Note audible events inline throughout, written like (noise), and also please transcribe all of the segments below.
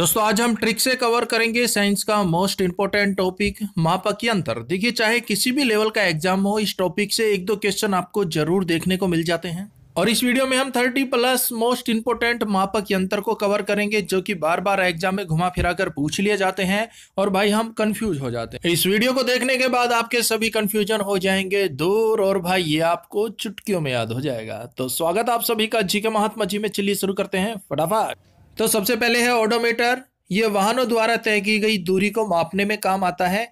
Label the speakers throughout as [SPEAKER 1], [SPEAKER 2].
[SPEAKER 1] दोस्तों आज हम ट्रिक से कवर करेंगे साइंस का मोस्ट इंपॉर्टेंट टॉपिक मापक अंतर देखिए चाहे किसी भी लेवल का एग्जाम हो इस टॉपिक से एक दो क्वेश्चन आपको जरूर देखने को मिल जाते हैं और इस वीडियो में हम 30 प्लस मोस्ट इंपोर्टेंट मापक यंत्र को कवर करेंगे जो कि बार बार एग्जाम में घुमा फिरा कर पूछ लिए जाते हैं और भाई हम कंफ्यूज हो जाते हैं इस वीडियो को देखने के बाद आपके सभी कंफ्यूजन हो जाएंगे दूर और भाई ये आपको चुटकियों में याद हो जाएगा तो स्वागत आप सभी का जी के महात्मा जी में चिल्ली शुरू करते हैं फटाफट तो सबसे पहले है ऑडोमीटर ये वाहनों द्वारा तय की गई दूरी को मापने में काम आता है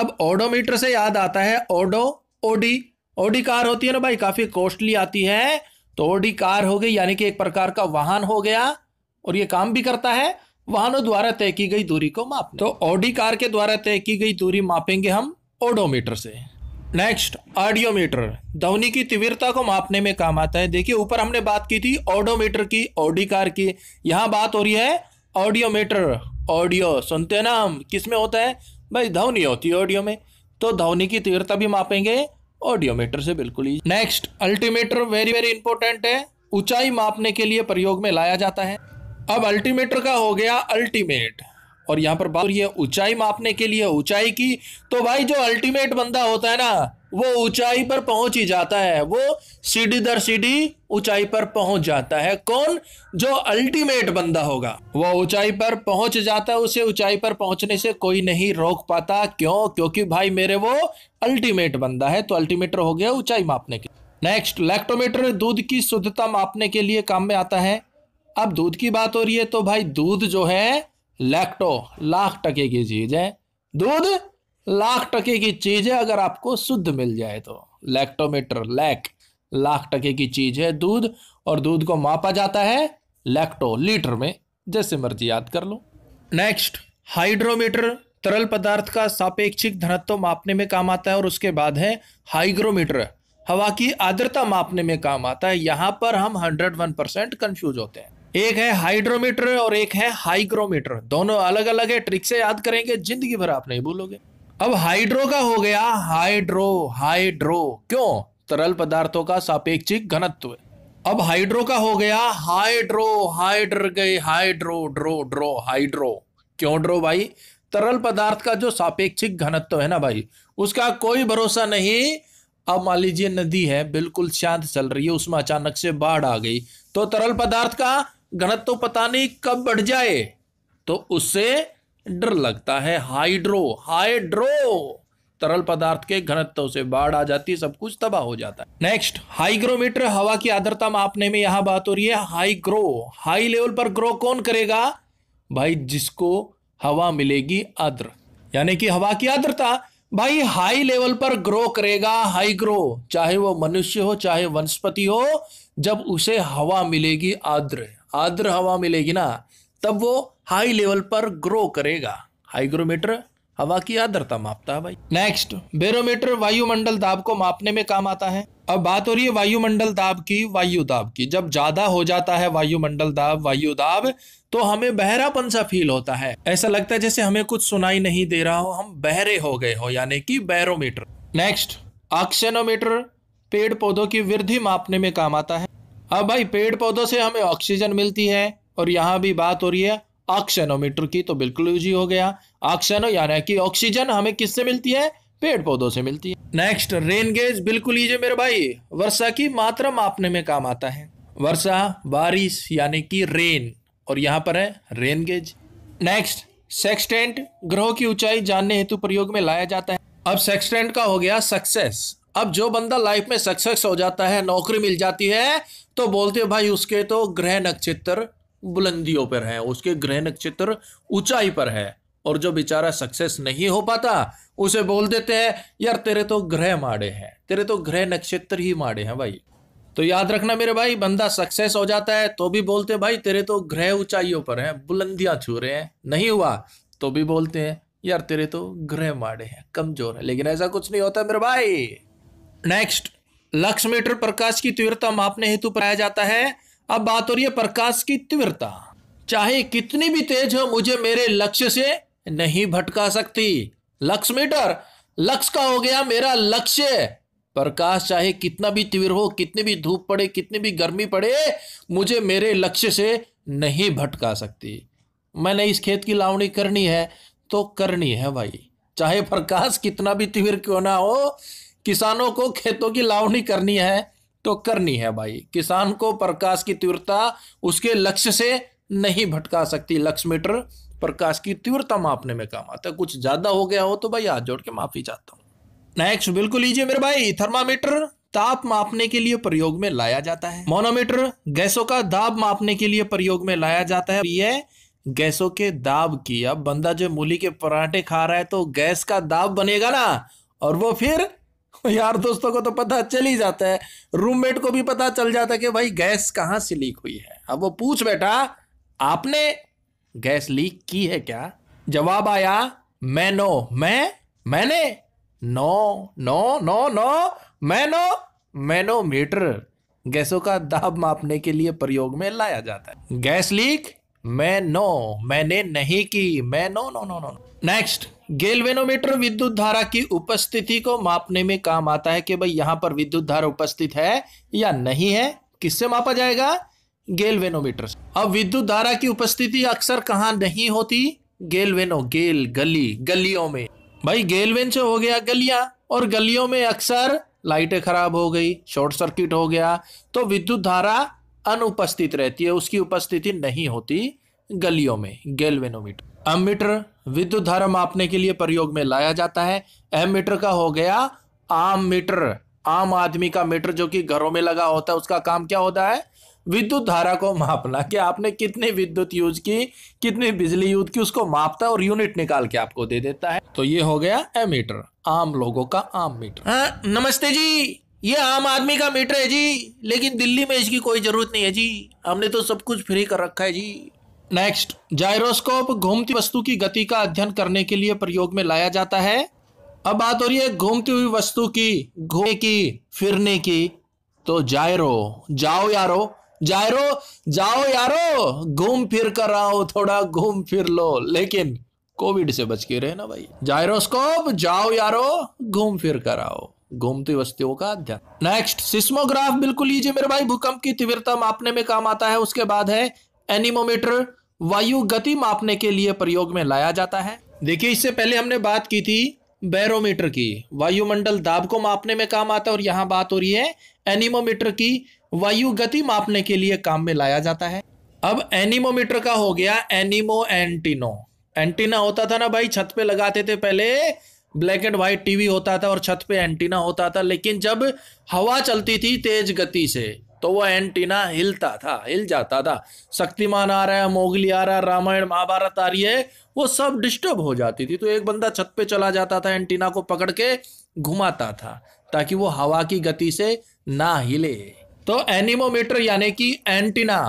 [SPEAKER 1] अब ओडोमीटर से याद आता है ओडो ओडी ओडी कार होती है ना भाई काफी कॉस्टली आती है तो ओडी कार हो गई यानी कि एक प्रकार का वाहन हो गया और ये काम भी करता है वाहनों द्वारा तय की गई दूरी को माप तो ओडी कार के द्वारा तय की गई दूरी मापेंगे हम ओडोमीटर से नेक्स्ट ऑडियोमीटर ध्वनि की तीव्रता को मापने में काम आता है देखिए ऊपर हमने बात की थी ऑडोमीटर की ऑडिकार की यहाँ बात हो रही है ऑडियोमीटर ऑडियो सुनते हैं ना हम किस में होता है भाई ध्वनि होती है ऑडियो में तो ध्वनि की तीव्रता भी मापेंगे ऑडियोमीटर से बिल्कुल ही next altimeter very very important है ऊंचाई मापने के लिए प्रयोग में लाया जाता है अब अल्टीमीटर का हो गया अल्टीमेट और यहाँ पर बात हो ऊंचाई मापने के लिए ऊंचाई की तो भाई जो अल्टीमेट बंदा होता है ना वो ऊंचाई पर पहुंच ही जाता है वो सीढ़ी दर सीढ़ी ऊंचाई पर पहुंच जाता है कौन जो अल्टीमेट बंदा होगा वो ऊंचाई पर पहुंच जाता है उसे ऊंचाई पर पहुंचने से कोई नहीं रोक पाता क्यों क्योंकि भाई मेरे वो अल्टीमेट बंदा है तो अल्टीमेटर हो गया ऊंचाई मापने के नेक्स्ट लैक्टोमीटर दूध की शुद्धता मापने के लिए काम में आता है अब दूध की बात हो रही है तो भाई दूध जो है लैक्टो लाख टके की चीज़ है दूध लाख टके की चीज़ है अगर आपको शुद्ध मिल जाए तो लैक्टोमीटर लैक लाख टके की चीज़ है दूध और दूध को मापा जाता है लैक्टो लीटर में जैसे मर्जी याद कर लो नेक्स्ट हाइड्रोमीटर तरल पदार्थ का सापेक्षिक धनत्व मापने में काम आता है और उसके बाद है हाइग्रोमीटर हवा की आर्द्रता मापने में काम आता है यहां पर हम हंड्रेड वन परसेंट कंफ्यूज होते हैं एक है हाइड्रोमीटर और एक है हाइग्रोमीटर दोनों अलग अलग है ट्रिक से याद करेंगे जिंदगी भर आप नहीं भूलोगे अब हाइड्रो का हो गया हाइड्रो हाइड्रो क्यों तरल पदार्थों का सापेक्षिक घनत्व अब हाइड्रो का हो गया हाइड्रो हाइड्र गई हाइड्रो ड्रो ड्रो हाइड्रो क्यों ड्रो भाई तरल पदार्थ का जो सापेक्षिक घनत्व है ना भाई उसका कोई भरोसा नहीं अब मान लीजिए नदी है बिल्कुल शांत चल रही है उसमें अचानक से बाढ़ आ गई तो तरल पदार्थ का घनत्व तो पता नहीं कब बढ़ जाए तो उससे डर लगता है हाइड्रो हाइड्रो तरल पदार्थ के घनत्व से बाढ़ आ जाती है सब कुछ तबाह हो जाता है नेक्स्ट हाइग्रोमीटर हवा की आर्द्रता मापने में यहां बात हो रही है हाई हाई लेवल पर ग्रो कौन करेगा भाई जिसको हवा मिलेगी आद्र यानी कि हवा की आर्द्रता भाई हाई लेवल पर ग्रो करेगा हाइग्रो चाहे वो मनुष्य हो चाहे वनस्पति हो जब उसे हवा मिलेगी आद्र आर्द्र हवा मिलेगी ना तब वो हाई लेवल पर ग्रो करेगा हाइग्रोमीटर हवा की आर्द्रता मापता है भाई नेक्स्ट बेरोमीटर वायुमंडल दाब को मापने में काम आता है अब बात हो रही है वायुमंडल दाब की वायु दाब की जब ज्यादा हो जाता है वायुमंडल दाब वायु दाब तो हमें बहरापन सा फील होता है ऐसा लगता है जैसे हमें कुछ सुनाई नहीं दे रहा हो हम बहरे हो गए हो यानी कि बैरोमीटर नेक्स्ट ऑक्सीनोमीटर पेड़ पौधों की वृद्धि मापने में काम आता है अब भाई पेड़ पौधों से हमें ऑक्सीजन मिलती है और यहाँ भी बात हो रही है ऑक्सीनोमीटर की तो बिल्कुल यूज ही हो गया ऑक्सीनो यानी कि ऑक्सीजन हमें किससे मिलती है पेड़ पौधों से मिलती है नेक्स्ट रेन गेज बिल्कुल लीजिए मेरे भाई वर्षा की मात्रा मापने में काम आता है वर्षा बारिश यानी कि रेन और यहाँ पर है रेन गेज नेक्स्ट सेक्सटेंट ग्रहों की ऊंचाई जानने हेतु प्रयोग में लाया जाता है अब सेक्सटेंट का हो गया सक्सेस अब जो बंदा लाइफ में सक्सेस हो जाता है नौकरी मिल जाती है तो बोलते भाई उसके तो ग्रह नक्षत्र बुलंदियों पर है उसके ग्रह नक्षत्र ऊंचाई पर है और जो बेचारा सक्सेस नहीं हो पाता उसे बोल देते हैं यार तेरे तो ग्रह माड़े हैं तेरे तो ग्रह नक्षत्र ही माड़े हैं भाई तो याद रखना मेरे भाई बंदा सक्सेस हो जाता है तो भी बोलते हैं भाई तेरे तो ग्रह ऊंचाइयों पर हैं बुलंदियां छू रहे हैं नहीं हुआ तो भी बोलते हैं यार तेरे तो ग्रह माड़े हैं कमजोर है लेकिन ऐसा कुछ नहीं होता मेरे भाई नेक्स्ट लक्ष्य मीटर प्रकाश की तीव्रता मापने हेतु पाया जाता है अब बात हो रही है प्रकाश की तीव्रता चाहे कितनी भी तेज हो मुझे मेरे लक्ष्य से नहीं भटका सकती लक्स मीटर लक्ष्य का हो गया मेरा लक्ष्य प्रकाश चाहे कितना भी तीव्र हो कितनी भी धूप पड़े कितनी भी गर्मी पड़े मुझे मेरे लक्ष्य से नहीं भटका सकती मैंने इस खेत की लावणी करनी है तो करनी है भाई चाहे प्रकाश कितना भी तीव्र क्यों ना हो किसानों को खेतों की लावनी करनी है तो करनी है भाई किसान को प्रकाश की तीव्रता उसके लक्ष्य से नहीं भटका सकती लक्ष्य मीटर प्रकाश की तीव्रता मापने में काम आता है कुछ ज्यादा हो गया हो तो भाई हाथ जोड़ के माफी चाहता हूँ नेक्स्ट बिल्कुल लीजिए मेरे भाई थर्मामीटर ताप मापने के लिए प्रयोग में लाया जाता है मोनोमीटर गैसों का दाब मापने के लिए प्रयोग में लाया जाता है यह गैसों के दाब की अब बंदा जो मूली के पराठे खा रहा है तो गैस का दाब बनेगा ना और वो फिर (laughs) यार दोस्तों को तो पता चल ही जाता है रूममेट को भी पता चल जाता है कि भाई गैस कहाँ से लीक हुई है अब वो पूछ बेटा आपने गैस लीक की है क्या जवाब आया मैं नो मैं मैंने no no no no no manometer गैसों का दाब मापने के लिए प्रयोग में लाया जाता है गैस लीक मैं नो मैंने नहीं की मैं no no no no next galvanometer विद्युत धारा की उपस्थिति को मापने में काम आता है कि भाई यहां पर विद्युत धारा उपस्थित है या नहीं है किससे मापा जाएगा गेलवेनोमीटर अब विद्युत धारा की उपस्थिति अक्सर कहा नहीं होती गेलवेनो गेल गली गलियों में भाई गेलवेन से हो गया गलिया और गलियों में अक्सर लाइटें खराब हो गई शॉर्ट सर्किट हो गया तो विद्युत धारा अनुपस्थित रहती है उसकी उपस्थिति नहीं होती गलियों में गैल्वेनोमीटर एमीटर विद्युत धारा मापने के लिए प्रयोग में लाया जाता है एमीटर का हो गया आम मीटर आम आदमी का मीटर जो कि घरों में लगा होता है उसका काम क्या होता है विद्युत धारा को मापना कि आपने कितनी विद्युत यूज की कितनी बिजली यूज की उसको मापता है और यूनिट निकाल के आपको दे देता है तो ये हो गया एमीटर आम लोगों का आम मीटर हाँ, नमस्ते जी ये आम आदमी का मीटर है जी लेकिन दिल्ली में इसकी कोई ज़रूरत नहीं है जी हमने तो सब कुछ फ्री कर रखा है जी नेक्स्ट जायरोस्कोप घूमती वस्तु की गति का अध्ययन करने के लिए प्रयोग में लाया जाता है अब बात हो रही है घूमती हुई वस्तु की घूमने की फिरने की तो जायरो जाओ यारो जायरो जाओ यारो घूम फिर कर आओ थोड़ा घूम फिर लो लेकिन कोविड से बच के रहे ना भाई जायरोस्कोप जाओ यारो घूम फिर कर आओ घूमती वस्तियों का अध्ययन नेक्स्ट सिस्मोग्राफ बिल्कुल लीजिए मेरे भाई भूकंप की तीव्रता मापने में काम आता है उसके बाद है एनिमोमीटर वायु गति मापने के लिए प्रयोग में लाया जाता है देखिए इससे पहले हमने बात की थी बैरोमीटर की वायुमंडल दाब को मापने में काम आता है और यहाँ बात हो रही है एनिमोमीटर की वायु गति मापने के लिए काम में लाया जाता है अब एनिमोमीटर का हो गया एनिमो एंटीनो एंटीना होता था ना भाई छत पे लगाते थे पहले ब्लैक एंड व्हाइट टीवी होता था और छत पे एंटीना होता था लेकिन जब हवा चलती थी तेज गति से तो वह एंटीना हिलता था हिल जाता था शक्तिमान आ रहा है मोगली आ रहा है रामायण महाभारत आ रही है वो सब डिस्टर्ब हो जाती थी तो एक बंदा छत पे चला जाता था एंटीना को पकड़ के घुमाता था ताकि वो हवा की गति से ना हिले तो एनिमोमीटर यानी कि एंटीना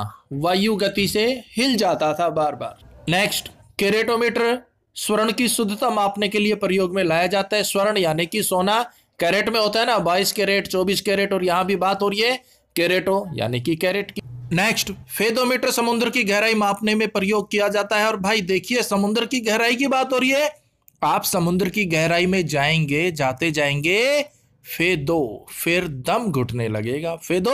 [SPEAKER 1] वायु गति से हिल जाता था बार बार नेक्स्ट केरेटोमीटर स्वर्ण की शुद्धता मापने के लिए प्रयोग में लाया जाता है स्वर्ण यानी कि सोना कैरेट में होता है ना बाईस कैरेट चौबीस कैरेट और यहां भी बात हो रही है कैरेटो यानी कि कैरेट की नेक्स्ट फेदोमीटर समुद्र की गहराई मापने में प्रयोग किया जाता है और भाई देखिए समुद्र की गहराई की बात हो रही है आप समुद्र की गहराई में जाएंगे जाते जाएंगे फेदो फिर दम घुटने लगेगा फेदो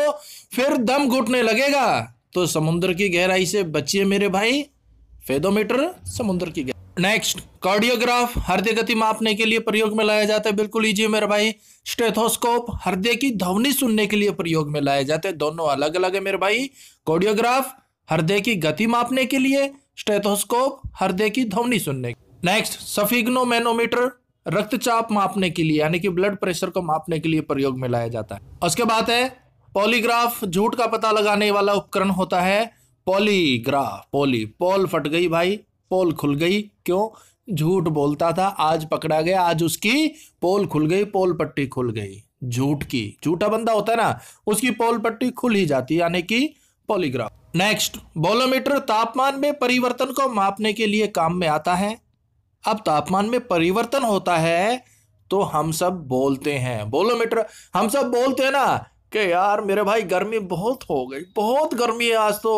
[SPEAKER 1] फिर दम घुटने लगेगा तो समुद्र की गहराई से बचिए मेरे भाई फेदोमीटर समुद्र की गहराई नेक्स्ट कार्डियोग्राफ हृदय गति मापने के लिए प्रयोग में लाया जाता है बिल्कुल इजी मेरे भाई स्टेथोस्कोप हृदय की ध्वनि सुनने के लिए प्रयोग में लाया जाता है दोनों अलग अलग है मेरे भाई कार्डियोग्राफ हृदय की गति मापने के लिए स्टेथोस्कोप हृदय की ध्वनि सुनने नेक्स्ट सफिग्नोमेनोमीटर रक्तचाप मापने के लिए यानी कि ब्लड प्रेशर को मापने के लिए प्रयोग में लाया जाता है उसके बाद है पॉलीग्राफ झूठ का पता लगाने वाला उपकरण होता है पॉलीग्राफ पॉली पॉल फट गई भाई पोल खुल गई क्यों झूठ बोलता था आज पकड़ा गया आज उसकी पोल खुल गई पोल पट्टी खुल गई झूठ की झूठा बंदा होता है ना उसकी पोल पट्टी खुल ही जाती यानी कि पॉलीग्राफ नेक्स्ट बोलोमीटर तापमान में परिवर्तन को मापने के लिए काम में आता है अब तापमान में परिवर्तन होता है तो हम सब बोलते हैं बोलोमीटर हम सब बोलते हैं ना कि यार मेरे भाई गर्मी बहुत हो गई बहुत गर्मी है आज तो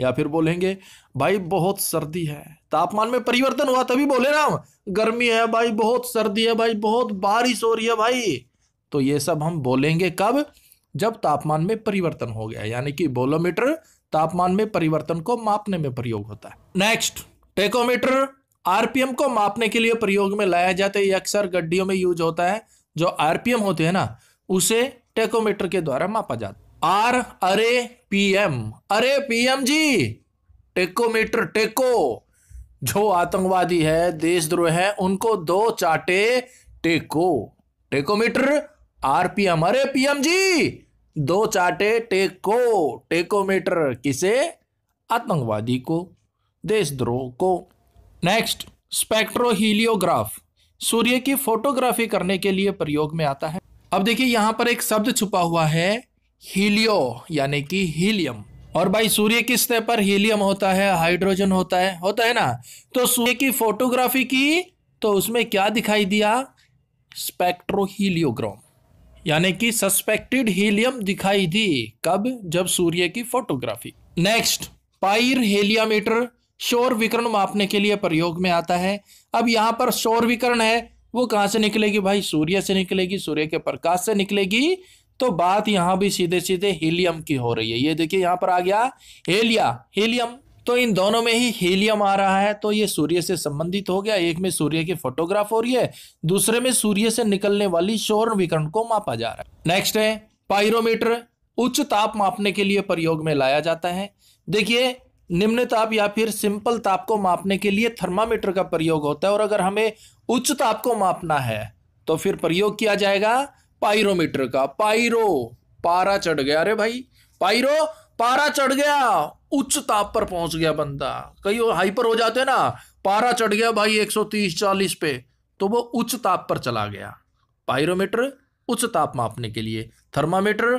[SPEAKER 1] या फिर बोलेंगे भाई बहुत सर्दी है तापमान में परिवर्तन हुआ तभी बोले ना हम गर्मी है भाई बहुत सर्दी है भाई बहुत बारिश हो रही है भाई तो ये सब हम बोलेंगे कब जब तापमान में परिवर्तन हो गया यानी कि बोलोमीटर तापमान में परिवर्तन को मापने में प्रयोग होता है नेक्स्ट टेकोमीटर आरपीएम को मापने के लिए प्रयोग में लाया जाता है ये अक्सर गड्डियों में यूज होता है जो आरपीएम होते हैं ना उसे टेकोमीटर के द्वारा मापा जाता है आर अरे पीएम अरे पीएम जी टेकोमीटर टेको जो आतंकवादी है देशद्रोह है उनको दो चाटे टेको टेकोमीटर एम अरे पीएम जी दो चाटे टेको टेकोमीटर किसे आतंकवादी को देशद्रोह को नेक्स्ट स्पेक्ट्रोहीलियोग्राफ सूर्य की फोटोग्राफी करने के लिए प्रयोग में आता है अब देखिए यहां पर एक शब्द छुपा हुआ है हीलियो यानी कि हीलियम और भाई सूर्य किस तरह पर हीलियम होता है हाइड्रोजन होता है होता है ना तो सूर्य की फोटोग्राफी की तो उसमें क्या दिखाई दिया स्पेक्ट्रोहीलियोग्राम यानी कि सस्पेक्टेड हीलियम दिखाई दी कब जब सूर्य की फोटोग्राफी नेक्स्ट पाइर हेलियामीटर शोर विकर्ण मापने के लिए प्रयोग में आता है अब यहां पर शोर विकर्ण है वो कहां से निकलेगी भाई सूर्य से निकलेगी सूर्य के प्रकाश से निकलेगी तो बात यहां भी सीधे सीधे हीलियम की हो रही है ये देखिए यहां पर आ गया हेलिया हीलियम तो इन दोनों में ही हीलियम आ रहा है तो ये सूर्य से संबंधित हो गया एक में सूर्य की फोटोग्राफ हो रही है दूसरे में सूर्य से निकलने वाली शोर विकर्ण को मापा जा रहा है नेक्स्ट है पायरोमीटर उच्च ताप मापने के लिए प्रयोग में लाया जाता है देखिए निम्न ताप या फिर सिंपल ताप को मापने के लिए थर्मामीटर का प्रयोग होता है और अगर हमें उच्च ताप को मापना है तो फिर प्रयोग किया जाएगा पायरोमीटर का पायरो पारा चढ़ गया अरे भाई पायरो पारा चढ़ गया उच्च ताप पर पहुंच गया बंदा कई हाइपर हो जाते ना पारा चढ़ गया भाई 130 40 पे तो वो उच्च ताप पर चला गया पायरोमीटर उच्च ताप मापने के लिए थर्मामीटर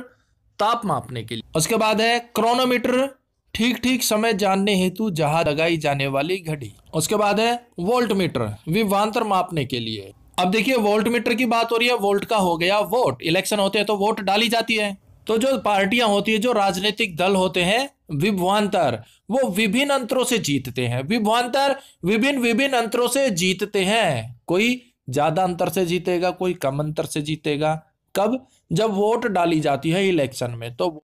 [SPEAKER 1] ताप मापने के लिए उसके बाद है क्रोनोमीटर ठीक ठीक समय जानने हेतु जहां लगाई जाने वाली घड़ी उसके बाद है वोल्टमीटर विभांतर मापने के लिए अब देखिए वोल्ट मीटर की बात हो रही है वोल्ट का हो गया वोट इलेक्शन होते हैं तो वोट डाली जाती है तो जो पार्टियां होती है जो राजनीतिक दल होते हैं विभवान्तर वो विभिन्न अंतरों से जीतते हैं विभवान्तर विभिन्न विभिन्न अंतरों से जीतते हैं कोई ज्यादा अंतर से जीतेगा कोई कम अंतर से जीतेगा कब जब वोट डाली जाती है इलेक्शन में तो